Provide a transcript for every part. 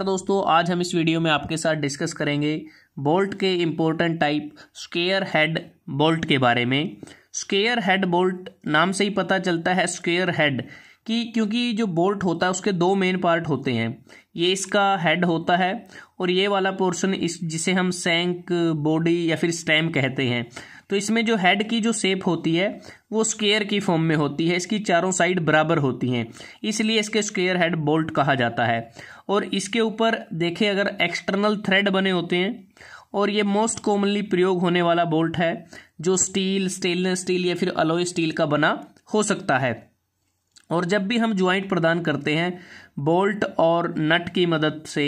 नमस्कार दोस्तों आज हम इस वीडियो में आपके साथ डिस्कस करेंगे बोल्ट के important type square head bolt के बारे में स्केयर हेड बोल्ट नाम से ही पता चलता है स्केयर हेड कि क्योंकि जो बोल्ट होता है उसके दो मेन पार्ट होते हैं ये इसका हेड होता है और ये वाला पोर्शन इस जिसे हम सैंक बॉडी या फिर स्टैम कहते हैं तो इसमें जो हेड की जो शेप होती है वो स्केयर की फॉर्म में होती है इसकी चारों साइड बराबर होती हैं इसलिए इसके स्केयर हेड बोल्ट कहा जाता है और इसके ऊपर देखें अगर एक्सटर्नल थ्रेड बने होते हैं और ये मोस्ट कॉमनली प्रयोग होने वाला बोल्ट है जो स्टील स्टेनलेस स्टील या फिर अलोई स्टील का बना हो सकता है और जब भी हम ज्वाइंट प्रदान करते हैं बोल्ट और नट की मदद से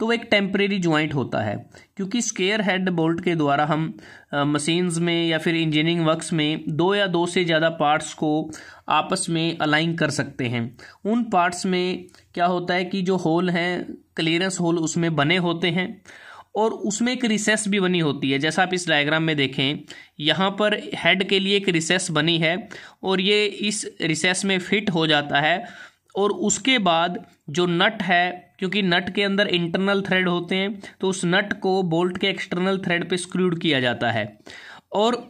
तो वो एक टेम्परेरी ज्वाइंट होता है क्योंकि स्केयर हेड बोल्ट के द्वारा हम मशीन्स में या फिर इंजीनियरिंग वर्क्स में दो या दो से ज़्यादा पार्ट्स को आपस में अलाइन कर सकते हैं उन पार्ट्स में क्या होता है कि जो होल हैं क्लियरेंस होल उसमें बने होते हैं और उसमें एक रिसेस भी बनी होती है जैसा आप इस डायग्राम में देखें यहाँ पर हेड के लिए एक रिसेस बनी है और ये इस रिसेस में फिट हो जाता है और उसके बाद जो नट है क्योंकि नट के अंदर इंटरनल थ्रेड होते हैं तो उस नट को बोल्ट के एक्सटर्नल थ्रेड पे स्क्रूड किया जाता है और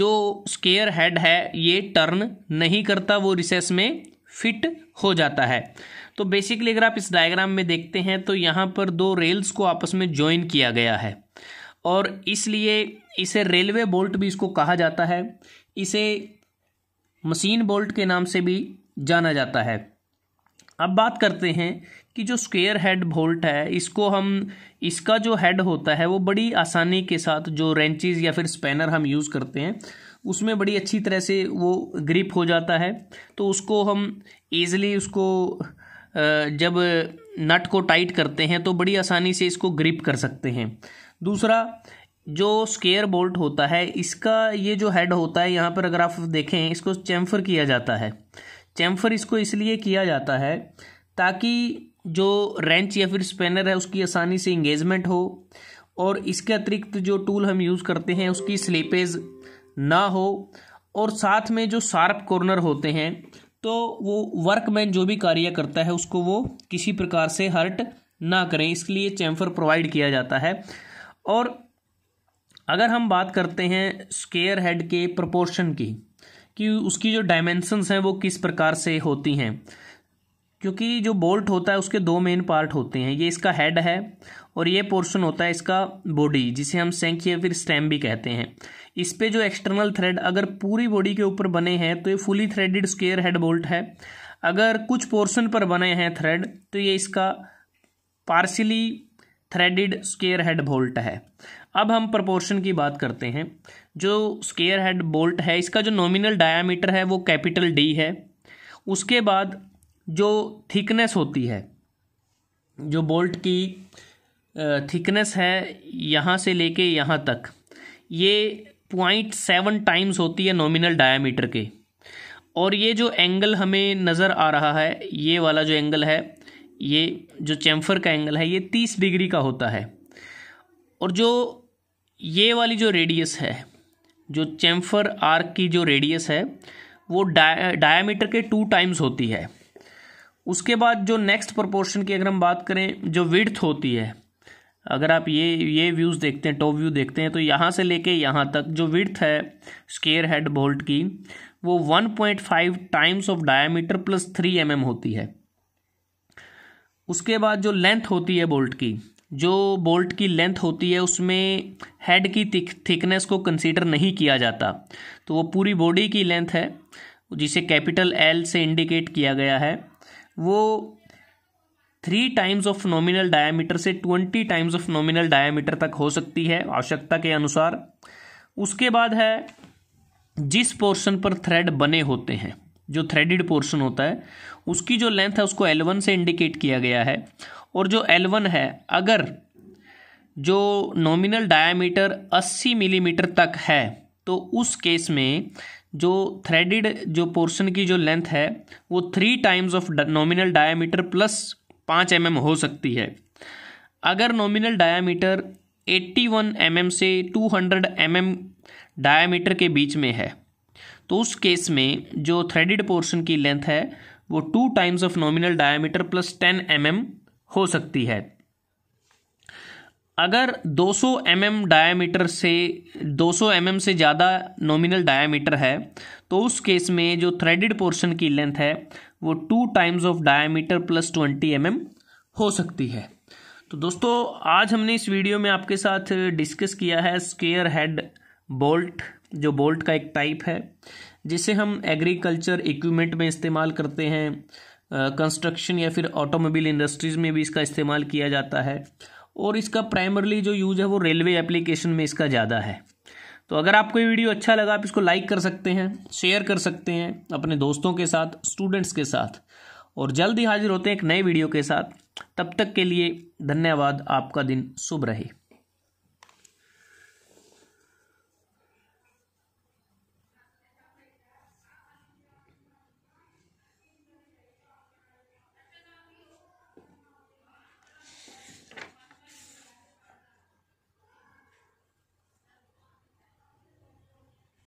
जो स्केयर हेड है ये टर्न नहीं करता वो रिसेस में फिट हो जाता है तो बेसिकली अगर आप इस डायग्राम में देखते हैं तो यहाँ पर दो रेल्स को आपस में ज्वाइन किया गया है और इसलिए इसे रेलवे बोल्ट भी इसको कहा जाता है इसे मशीन बोल्ट के नाम से भी जाना जाता है अब बात करते हैं कि जो स्क्वेयर हेड बोल्ट है इसको हम इसका जो हेड होता है वो बड़ी आसानी के साथ जो रेंचेज या फिर स्पैनर हम यूज़ करते हैं उसमें बड़ी अच्छी तरह से वो ग्रिप हो जाता है तो उसको हम ईज़िली उसको जब नट को टाइट करते हैं तो बड़ी आसानी से इसको ग्रिप कर सकते हैं दूसरा जो स्केयर बोल्ट होता है इसका ये जो हेड होता है यहाँ पर अगर आप देखें इसको चैम्फर किया जाता है चैम्फर इसको इसलिए किया जाता है ताकि जो रेंच या फिर स्पेनर है उसकी आसानी से इंगेजमेंट हो और इसके अतिरिक्त जो टूल हम यूज़ करते हैं उसकी स्लीपेज ना हो और साथ में जो शार्प कॉर्नर होते हैं तो वो वर्कमैन जो भी कार्य करता है उसको वो किसी प्रकार से हर्ट ना करें इसलिए चैम्फर प्रोवाइड किया जाता है और अगर हम बात करते हैं स्केयर हेड के प्रपोर्शन की कि उसकी जो डायमेंशंस हैं वो किस प्रकार से होती हैं क्योंकि जो बोल्ट होता है उसके दो मेन पार्ट होते हैं ये इसका हेड है और ये पोर्शन होता है इसका बॉडी जिसे हम सेंक या फिर स्टेम भी कहते हैं इस पे जो एक्सटर्नल थ्रेड अगर पूरी बॉडी के ऊपर बने हैं तो ये fully threaded square head bolt है अगर कुछ पोर्शन पर बने हैं थ्रेड तो ये इसका partially threaded square head bolt है अब हम प्रपोर्शन की बात करते हैं जो स्केयर हेड बोल्ट है इसका जो नॉमिनल डायामीटर है वो कैपिटल डी है उसके बाद जो थिकनेस होती है जो बोल्ट की थिकनेस है यहाँ से लेके यहाँ तक ये पॉइंट सेवन टाइम्स होती है नॉमिनल डायमीटर के और ये जो एंगल हमें नज़र आ रहा है ये वाला जो एंगल है ये जो चैम्फर का एंगल है ये तीस डिग्री का होता है और जो ये वाली जो रेडियस है जो चैम्फर आर्क की जो रेडियस है वो डाया डायामीटर के टू टाइम्स होती है उसके बाद जो नेक्स्ट प्रोपोर्शन की अगर हम बात करें जो विड्थ होती है अगर आप ये ये व्यूज़ देखते हैं टॉप व्यू देखते हैं तो यहाँ से लेके यहाँ तक जो विड्थ है स्केयर हेड बोल्ट की वो 1.5 times of diameter plus three M mm होती है उसके बाद जो लेंथ होती है बोल्ट की जो बोल्ट की लेंथ होती है उसमें हेड की थिक, थिकनेस को कंसीडर नहीं किया जाता तो वो पूरी बॉडी की लेंथ है जिसे कैपिटल एल से इंडिकेट किया गया है वो three times of nominal diameter से twenty times of nominal diameter तक हो सकती है आवश्यकता के अनुसार उसके बाद है जिस पोर्शन पर थ्रेड बने होते हैं जो थ्रेडेड पोर्शन होता है उसकी जो लेंथ है उसको L1 से इंडिकेट किया गया है और जो L1 है अगर जो नॉमिनल डायामीटर 80 मिलीमीटर तक है तो उस केस में जो थ्रेडेड जो पोर्शन की जो लेंथ है वो three times of nominal diameter plus पाँच एम mm हो सकती है अगर नॉमिनल डायामीटर 81 वन mm से 200 हंड्रेड mm डायामीटर के बीच में है तो उस केस में जो थ्रेडेड पोर्शन की लेंथ है वो two times of nominal diameter plus ten M हो सकती है अगर 200 सौ mm डायमीटर से 200 सौ mm से ज़्यादा नॉमिनल डायमीटर है तो उस केस में जो थ्रेडेड पोर्शन की लेंथ है वो two times of diameter plus twenty M हो सकती है तो दोस्तों आज हमने इस वीडियो में आपके साथ डिस्कस किया है स्केयर हेड बोल्ट जो बोल्ट का एक टाइप है जिसे हम एग्रीकल्चर इक्विपमेंट में इस्तेमाल करते हैं कंस्ट्रक्शन या फिर ऑटोमोबाइल इंडस्ट्रीज़ में भी इसका इस्तेमाल किया जाता है और इसका प्राइमरली जो यूज़ है वो रेलवे एप्लीकेशन में इसका ज़्यादा है तो अगर आपको ये वीडियो अच्छा लगा आप इसको लाइक कर सकते हैं शेयर कर सकते हैं अपने दोस्तों के साथ स्टूडेंट्स के साथ और जल्द ही हाजिर होते हैं एक नए वीडियो के साथ तब तक के लिए धन्यवाद आपका दिन शुभ रहे